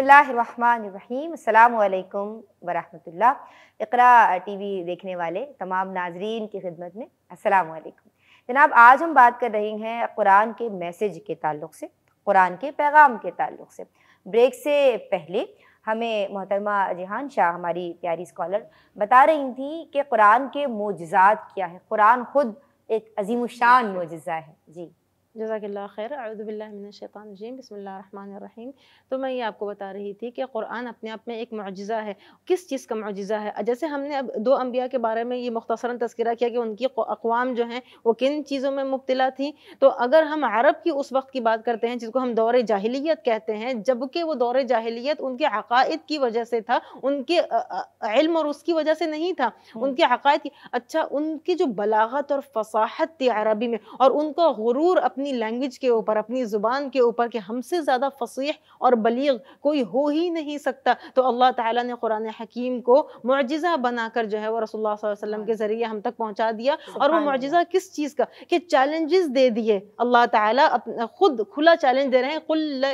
अल्लाम वरहमतुल्ला इकरा T V देखने वाले तमाम नाजरीन की खिदमत में असलकुम जनाब आज हम बात कर रहे हैं कुरान के मैसेज के ताल्लुक से कुरान के पैगाम के ताल्लुक से ब्रेक से पहले हमें मोहतरमा जहान शाह हमारी प्यारी स्कॉलर बता रही थी कि कुरान के मोजात क्या है कुरान ख़ुद एक अजीम शान मोजा है जी जजाक खैर अउदबिल्लाशान बसम बसमीम तो मैं ये आपको बता रही थी कि कुरान अपने आप में एक मुआजा है किस चीज़ का मुआजा है जैसे हमने अब दो अम्बिया के बारे में ये मुख्तसरा तस्करा किया कि उनकी अकवाम जो हैं वो किन चीज़ों में मुबतला थी तो अगर हम अरब की उस वक्त की बात करते हैं जिसको हम दौर जाहलीत कहते हैं जबकि वो दौर जाहलीत उनके अकायद की वजह से था उनके इल्म और उसकी वजह से नहीं था उनके अकायद की अच्छा उनकी जो बलागत और फसाहत थी अरबी में और उनका गुरूर अपनी लैंग्वेज के ऊपर अपनी ज़ुबान के ऊपर कि हमसे ज़्यादा फसीह और बलीग कोई हो ही नहीं सकता तो अल्लाह ताला ने कुरान हकीम को मुजज़ा बनाकर जो है वो रसोल्ला वसलम के ज़रिए हम तक पहुँचा दिया और वो मुजज़ा किस चीज़ का कि चैलेंजेस दे दिए अल्लाह ताला खुद खुला चैलेंज दे रहे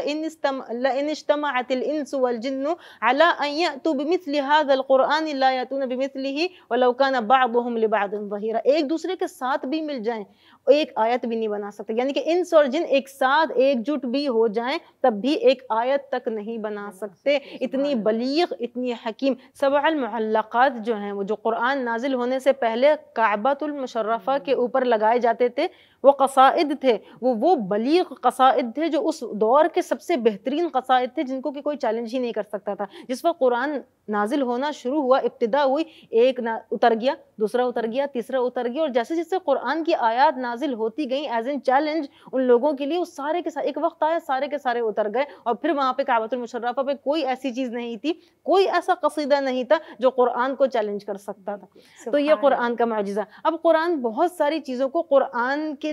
हैं एक दूसरे के साथ भी मिल जाएं एक आयत भी नहीं बना सकते यानी कि इन और जिन एक साथ एकजुट भी हो जाएं तब भी एक आयत तक नहीं बना सकते इतनी बलीग इतनी हकीम सबलमल्लक़ात जो हैं वो जो कुरान नाजिल होने से पहले काबतुलमशर्रफ़ा के हम्म। ऊपर लगाए जाते थे वो कसाइद थे वो वो बलीग कसाइद थे जो उस दौर के सबसे बेहतरीन कसाइद थे जिनको कि कोई चैलेंज ही नहीं कर सकता था जिस वक्त कुरान नाजिल होना शुरू हुआ इब्तदा हुई एक ना उतर गया दूसरा उतर गया तीसरा उतर गया और जैसे जैसे कुरान की आयात नाजिल होती गई एज एन चैलेंज उन लोगों के लिए उस सारे के सारे एक वक्त आया सारे के सारे उतर गए और फिर वहाँ पे मुशर्रफा पे कोई ऐसी चीज़ नहीं थी कोई ऐसा कसीदा नहीं था जो कुरान को चैलेंज कर सकता था तो ये कुरान का मुआजा अब कुरान बहुत सारी चीज़ों को कुरान के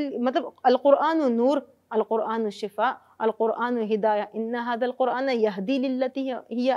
القرآن النور القرآن الشفاء القرآن هداية إن هذا القرآن यहदी लती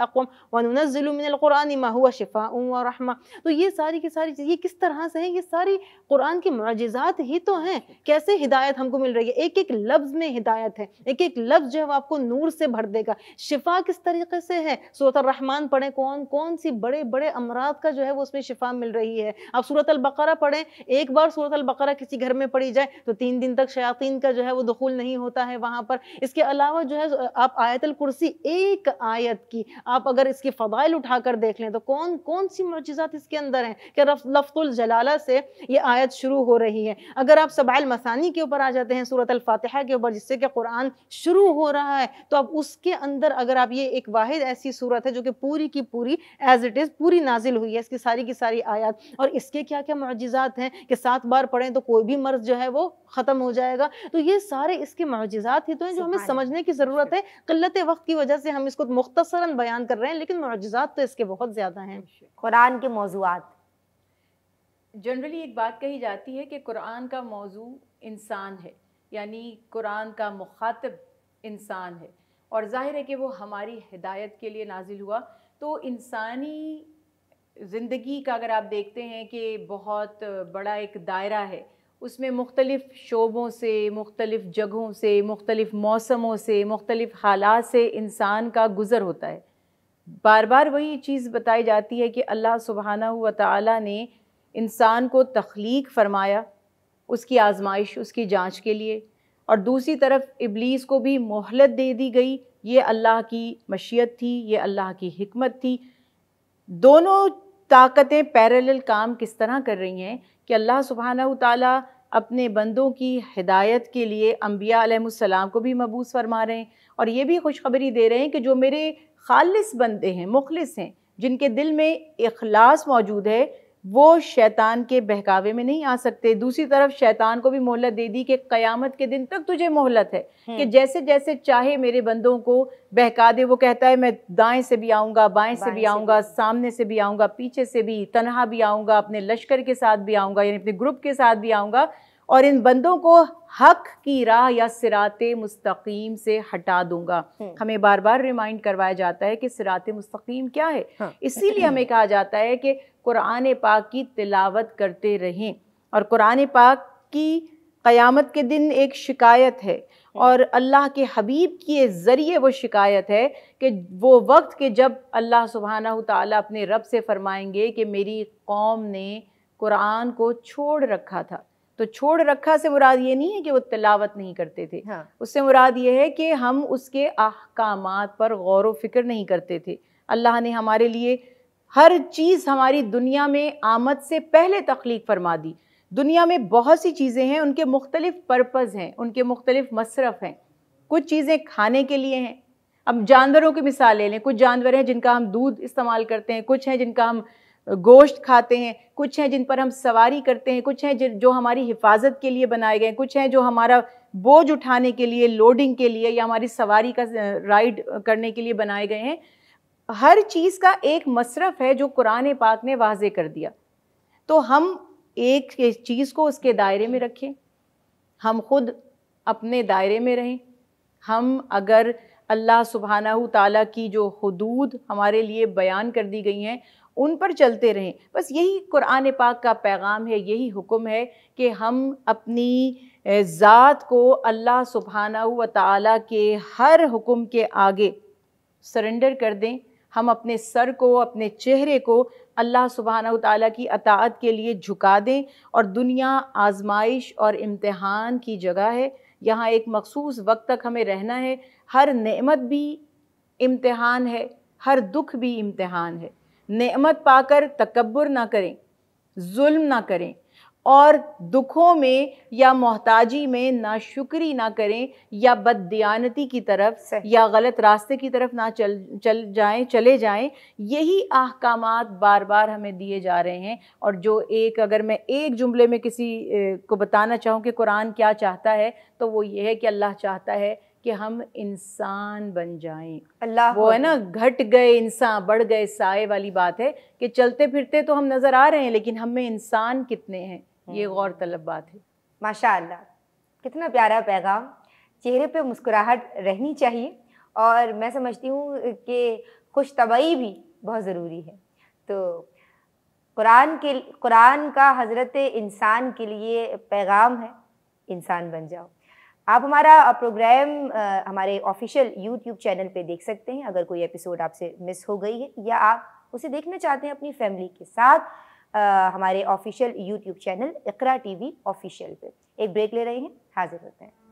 अकवाम वनज़िलमिनकुरान माहुआ शिफा व रहमा तो ये सारी की सारी चीज़ ये किस तरह से है ये सारी कुरान के मजात ही तो हैं कैसे हिदायत हमको मिल रही है एक एक लफ्ज़ में हिदायत है एक एक लफ्ज़ जो है वो आपको नूर से भर देगा शिफा किस तरीके से है सूरत रहमान पढ़ें कौन कौन सी बड़े बड़े अमरात का जो है वो उसमें शिफा मिल रही है आप सूरत अलबकरा पढ़ें एक बार सूरत अलबकरा किसी घर में पढ़ी जाए तो तीन दिन तक शयातीन का जो है वो दखूल नहीं होता है वहाँ पर इस इसके अलावा जो है आप आयतल कुर्सी एक आयत की आप अगर इसकी फ़दाइल उठाकर देख लें तो कौन कौन सी मौजात इसके अंदर हैं कि लफ्तुल जलाला से ये आयत शुरू हो रही है अगर आप सबाइल मसानी के ऊपर आ जाते हैं सूरत अल्फातहा के ऊपर जिससे कि कुरान शुरू हो रहा है तो अब उसके अंदर अगर आप ये एक वाद ऐसी सूरत है जो कि पूरी की पूरी एज इट इज़ पूरी नाजिल हुई है इसकी सारी की सारी आयात और इसके क्या क्या मौजात हैं कि सात बार पढ़ें तो कोई भी मर्ज जो है वो ख़त्म हो जाएगा तो ये सारे इसके मौजात ही तो हैं जो हमें समझने की ज़रूरत अच्छा। है किल्लत वक्त की वजह से हम इसको मुख्तसरा बयान कर रहे हैं लेकिन मुआजात तो इसके बहुत ज़्यादा हैं अच्छा। कुरान के मौजूद जनरली एक बात कही जाती है कि कुरान का मौजू इंसान है यानी कुरान का मुखातब इंसान है और ज़ाहिर है कि वो हमारी हिदायत के लिए नाजिल हुआ तो इंसानी ज़िंदगी का अगर आप देखते हैं कि बहुत बड़ा एक दायरा है उसमें मुख्तलिफ़ शोबों से मुख्तलिफ़ जगहों से मुख्तलिफ़ मौसमों से मुख्तलिफ़ हालात से इंसान का गुज़र होता है बार बार वही चीज़ बताई जाती है कि अल्लाह सुबहाना व ताली ने इंसान को तख्लीक फरमाया उसकी आजमाइश उसकी जांच के लिए और दूसरी तरफ इबलीस को भी मोहलत दे दी गई ये अल्लाह की मशीयत थी ये अल्लाह की हमत थी दोनों ताकतें पैरेलल काम किस तरह कर रही हैं कि अल्लाह सुबहाना ताली अपने बंदों की हिदायत के लिए अम्बिया सलाम को भी मबूस फरमा रहे हैं और ये भी खुशखबरी दे रहे हैं कि जो मेरे खालिस बंदे हैं मुखलिस हैं जिनके दिल में अखलास मौजूद है वो शैतान के बहकावे में नहीं आ सकते दूसरी तरफ शैतान को भी मोहलत दे दी कि कयामत के दिन तक तुझे मोहलत है हम्म। कि जैसे जैसे चाहे मेरे बंदों को बहका दे वो कहता है मैं दाएं से भी आऊँगा बाएं से भी आऊँगा सामने से भी आऊँगा पीछे से भी तनहा भी आऊँगा अपने लश्कर के साथ भी आऊँगा यानी अपने ग्रुप के साथ भी आऊँगा और इन बंदों को हक की राह या सिरात मुस्तकीम से हटा दूंगा हम्म। हमें बार बार रिमाइंड करवाया जाता है कि सिरात मुस्तकीम क्या है हाँ। इसीलिए हमें कहा जाता है कि कुरान पाक की तिलावत करते रहें और कुरान पाक की क़यामत के दिन एक शिकायत है और अल्लाह के हबीब के ज़रिए वो शिकायत है कि वो वक्त के जब अल्लाह सुबहाना ताली अपने रब से फ़रमाएंगे कि मेरी कौम ने कुरान को छोड़ रखा था तो छोड़ रखा से मुराद ये नहीं है कि वो तिलावत नहीं करते थे हाँ। उससे मुराद ये है कि हम उसके अहकाम पर गौर व फिक्र नहीं करते थे अल्लाह ने हमारे लिए हर चीज़ हमारी दुनिया में आमद से पहले तख्लीक फरमा दी दुनिया में बहुत सी चीज़ें हैं उनके मुख्तलिफ़ पर्पज़ हैं उनके मुख्तलिफ़ मसरफ़ हैं कुछ चीज़ें खाने के लिए हैं अब जानवरों की मिसाल ले लें कुछ जानवर हैं जिनका हम दूध इस्तेमाल करते हैं कुछ हैं जिनका हम गोश्त खाते हैं कुछ हैं जिन पर हम सवारी करते हैं कुछ हैं जो हमारी हिफाजत के लिए बनाए गए हैं कुछ हैं जो हमारा बोझ उठाने के लिए लोडिंग के लिए या हमारी सवारी का राइड करने के लिए बनाए गए हैं हर चीज़ का एक मसरफ है जो कुरान पाक ने वाजे कर दिया तो हम एक चीज़ को उसके दायरे में रखें हम खुद अपने दायरे में रहें हम अगर अल्लाह सुबहाना ताला की जो हदूद हमारे लिए बयान कर दी गई हैं उन पर चलते रहें बस यही कुरान पाक का पैगाम है यही हुक्म है कि हम अपनी ज़ात को अल्लाह सुबहाना व ताला के हर हुक्म के आगे सरेंडर कर दें हम अपने सर को अपने चेहरे को अल्लाह सुबहाना ताली की अतात के लिए झुका दें और दुनिया आजमाइश और इम्तहान की जगह है यहाँ एक मखसूस वक्त तक हमें रहना है हर नमत भी इम्तहान है हर दुख भी इम्तहान है नमत पाकर तकबर ना करें जुल्म ना करें और दुखों में या मोहताजी में ना शुक्री ना करें या बददियानती की तरफ या गलत रास्ते की तरफ ना चल चल जाएं चले जाएं यही अहकाम बार बार हमें दिए जा रहे हैं और जो एक अगर मैं एक जुमले में किसी को बताना चाहूँ कि कुरान क्या चाहता है तो वो ये है कि अल्लाह चाहता है कि हम इंसान बन जाएं अल्लाह वो है ना घट गए इंसान बढ़ गए साए वाली बात है कि चलते फिरते तो हम नज़र आ रहे हैं लेकिन हम में इंसान कितने हैं ये गौर हाँ। तलब बात है माशा कितना प्यारा पैगाम चेहरे पे मुस्कुराहट रहनी चाहिए और मैं समझती हूँ कि खुश तबाही भी बहुत ज़रूरी है तो कुरान के कुरान का हज़रत इंसान के लिए पैगाम है इंसान बन जाओ आप हमारा प्रोग्राम हमारे ऑफिशियल यूट्यूब चैनल पे देख सकते हैं अगर कोई एपिसोड आपसे मिस हो गई है या आप उसे देखना चाहते हैं अपनी फैमिली के साथ हमारे official YouTube channel Iqra TV official पे एक ब्रेक ले रहे हैं हाजिर होते हैं